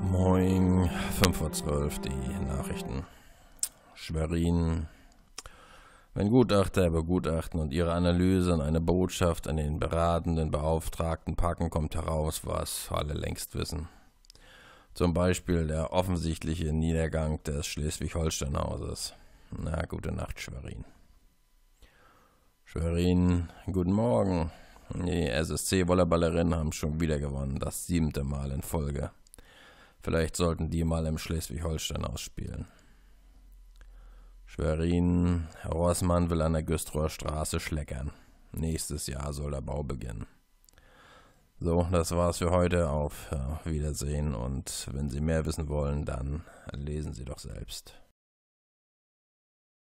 Moin, 5 Uhr, 12 die Nachrichten. Schwerin. Wenn Gutachter über Gutachten und ihre Analyse und eine Botschaft an den beratenden Beauftragten packen, kommt heraus, was alle längst wissen. Zum Beispiel der offensichtliche Niedergang des Schleswig-Holstein-Hauses. Na, gute Nacht, Schwerin. Schwerin, guten Morgen. Die SSC-Volleyballerinnen haben schon wieder gewonnen, das siebte Mal in Folge. Vielleicht sollten die mal im Schleswig-Holstein ausspielen. Schwerin, Herr Rossmann will an der Güstrower Straße schleckern. Nächstes Jahr soll der Bau beginnen. So, das war's für heute. Auf äh, Wiedersehen und wenn Sie mehr wissen wollen, dann lesen Sie doch selbst.